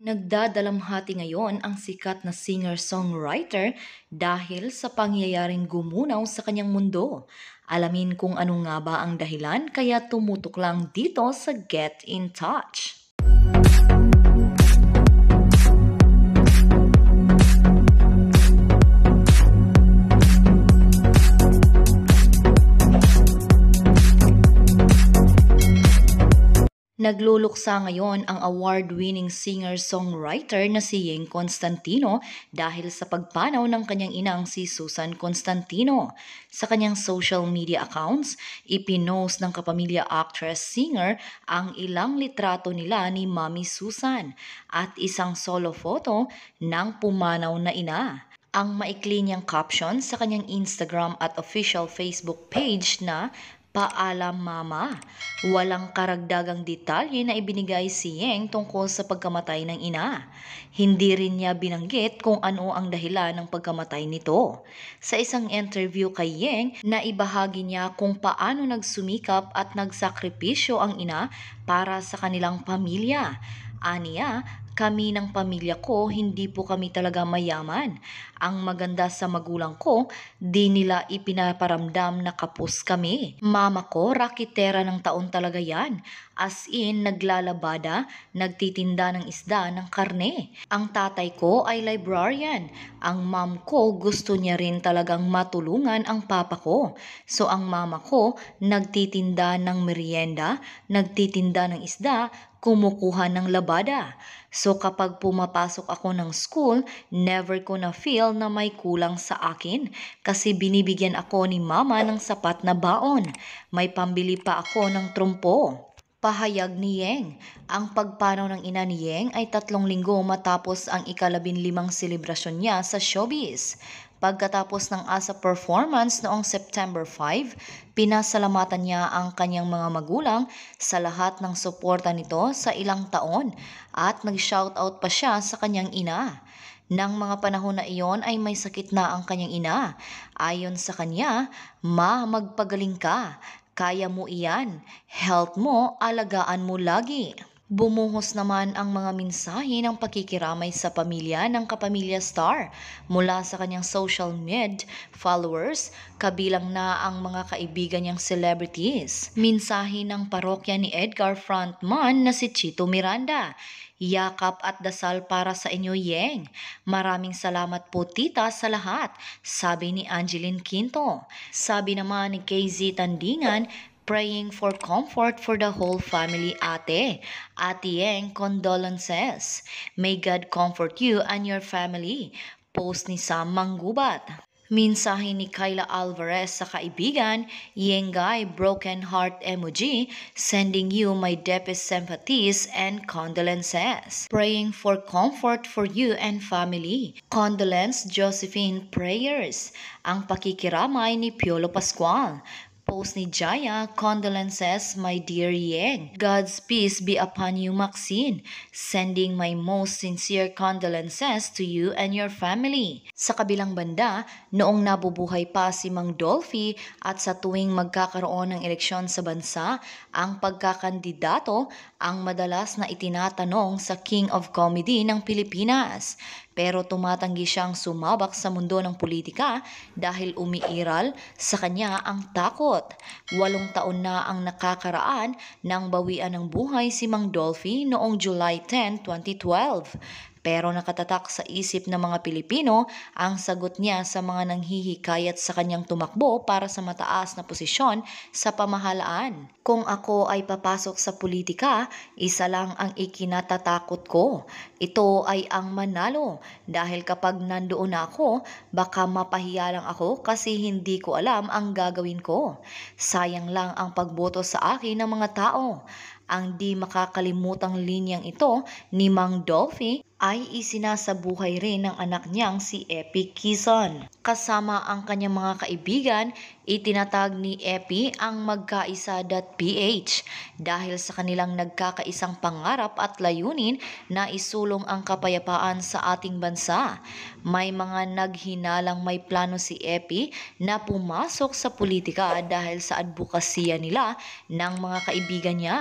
Nagdadalamhati ngayon ang sikat na singer-songwriter dahil sa pangyayaring gumunaw sa kanyang mundo. Alamin kung ano nga ba ang dahilan kaya tumutok lang dito sa Get in Touch. Nagluluksa ngayon ang award-winning singer-songwriter na si Ying Constantino dahil sa pagpanaw ng kanyang inang si Susan Constantino. Sa kanyang social media accounts, ipinost ng kapamilya actress-singer ang ilang litrato nila ni Mami Susan at isang solo photo ng pumanaw na ina ang maikli niyang caption sa kanyang Instagram at official Facebook page na Paalam mama, walang karagdagang detalye na ibinigay si Yeng tungkol sa pagkamatay ng ina. Hindi rin niya binanggit kung ano ang dahilan ng pagkamatay nito. Sa isang interview kay Yeng, naibahagi niya kung paano nagsumikap at nagsakripisyo ang ina para sa kanilang pamilya. Aniya, kami ng pamilya ko, hindi po kami talaga mayaman. Ang maganda sa magulang ko, di nila ipinaparamdam na kapos kami. Mama ko, rakitera ng taon talaga yan. As in, naglalabada, nagtitinda ng isda ng karne. Ang tatay ko ay librarian. Ang mom ko, gusto niya rin talagang matulungan ang papa ko. So ang mama ko, nagtitinda ng merienda, nagtitinda ng isda, kumukuha ng labada. So kapag pumapasok ako ng school, never ko na feel na may kulang sa akin kasi binibigyan ako ni mama ng sapat na baon. May pambili pa ako ng trumpo. Pahayag ni Yeng, ang pagpanaw ng ina ni Yeng ay tatlong linggo matapos ang ikalabin limang selebrasyon niya sa showbiz. Pagkatapos ng ASA performance noong September 5, pinasalamatan niya ang kanyang mga magulang sa lahat ng suporta nito sa ilang taon at nag-shoutout pa siya sa kanyang ina. Nang mga panahon na iyon ay may sakit na ang kanyang ina. Ayon sa kanya, ma magpagaling ka, kaya mo iyan, health mo alagaan mo lagi. Bumuhos naman ang mga minsahi ng pakikiramay sa pamilya ng Kapamilya Star mula sa kanyang social med followers kabilang na ang mga kaibigan niyang celebrities. Minsahi ng parokya ni Edgar Frontman na si Chito Miranda. Yakap at dasal para sa inyo, Yeng. Maraming salamat po, tita, sa lahat, sabi ni Angeline Quinto. Sabi naman ni KZ Tandingan, praying for comfort for the whole family ate. Atieng condolences. May God comfort you and your family. Post ni Sam Manggubat. Minsahe ni Kayla Alvarez sa kaibigan, Yengay Broken Heart Emoji, sending you my deepest sympathies and condolences. Praying for comfort for you and family. Condolence Josephine Prayers. Ang pakikiramay ni Piolo Pascual post ni Jaya, condolences my dear Yeng. God's peace be upon you Maxine. Sending my most sincere condolences to you and your family. Sa kabilang banda, noong nabubuhay pa si Mang Dolphy at sa tuwing magkakaroon ng eleksyon sa bansa, ang pagkakandidato ang madalas na itinatanong sa King of Comedy ng Pilipinas pero tumatanggi siyang sumabak sa mundo ng politika dahil umiiral sa kanya ang takot. Walong taon na ang nakakaraan nang bawian ng buhay si Mang Dolphy noong July 10, 2012. Pero nakatatak sa isip ng mga Pilipino ang sagot niya sa mga nanghihikayat sa kanyang tumakbo para sa mataas na posisyon sa pamahalaan. Kung ako ay papasok sa politika, isa lang ang ikinatatakot ko. Ito ay ang manalo dahil kapag nandoon ako, baka mapahiya lang ako kasi hindi ko alam ang gagawin ko. Sayang lang ang pagboto sa akin ng mga tao ang di makakalimutang linyang ito ni Mang Dolphy ay isinasabuhay rin ng anak niyang si Epic Kison kasama ang kanyang mga kaibigan, itinatag ni Epi ang magkaisa.ph dahil sa kanilang nagkakaisang pangarap at layunin na isulong ang kapayapaan sa ating bansa. May mga naghinalang may plano si Epi na pumasok sa politika dahil sa advokasya nila ng mga kaibigan niya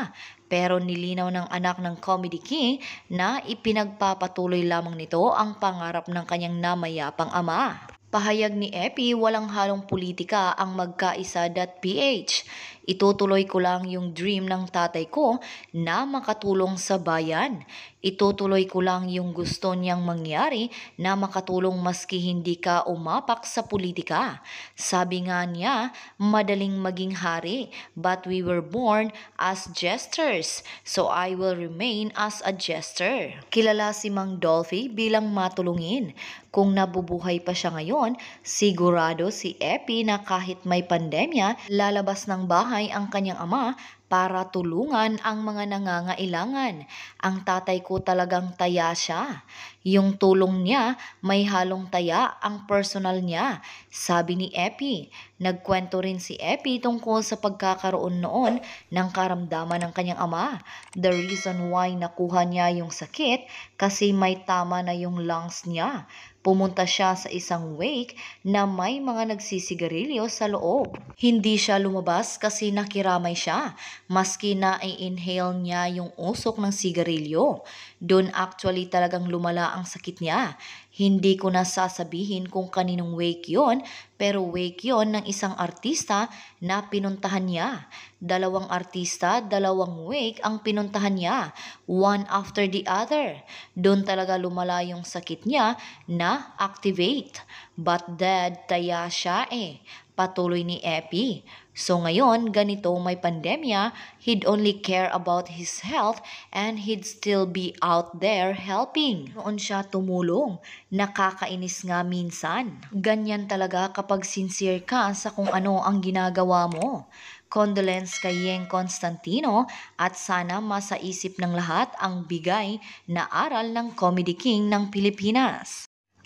pero nilinaw ng anak ng Comedy King na ipinagpapatuloy lamang nito ang pangarap ng kanyang namayapang ama. Pahayag ni Epi, walang halong politika ang magkaisa.ph. Itutuloy ko lang yung dream ng tatay ko na makatulong sa bayan. Itutuloy ko lang yung gusto niyang mangyari na makatulong maski hindi ka umapak sa politika. Sabi nga niya, madaling maging hari, but we were born as jesters, so I will remain as a jester. Kilala si Mang Dolphy bilang matulungin. Kung nabubuhay pa siya ngayon, sigurado si Epi na kahit may pandemya, lalabas ng bahay bahay ang kanyang ama para tulungan ang mga nangangailangan. Ang tatay ko talagang taya siya. Yung tulong niya, may halong taya ang personal niya, sabi ni Epi. Nagkwento rin si Epi tungkol sa pagkakaroon noon ng karamdaman ng kanyang ama. The reason why nakuha niya yung sakit kasi may tama na yung lungs niya. Pumunta siya sa isang wake na may mga nagsisigarilyo sa loob. Hindi siya lumabas kasi nakiramay siya, maski na i-inhale niya yung usok ng sigarilyo. Doon actually talagang lumala ang sakit niya. Hindi ko na sasabihin kung kaninong wake yon, pero wake yon ng isang artista na pinuntahan niya. Dalawang artista, dalawang wake ang pinuntahan niya, one after the other. Doon talaga lumala yung sakit niya na activate. But dad, taya siya eh. Patuloy ni Epi. So ngayon, ganito may pandemya, he'd only care about his health and he'd still be out there helping. Noon siya tumulong. Nakakainis nga minsan. Ganyan talaga kapag sincere ka sa kung ano ang ginagawa mo. Condolence kay Yeng Constantino at sana masaisip ng lahat ang bigay na aral ng Comedy King ng Pilipinas.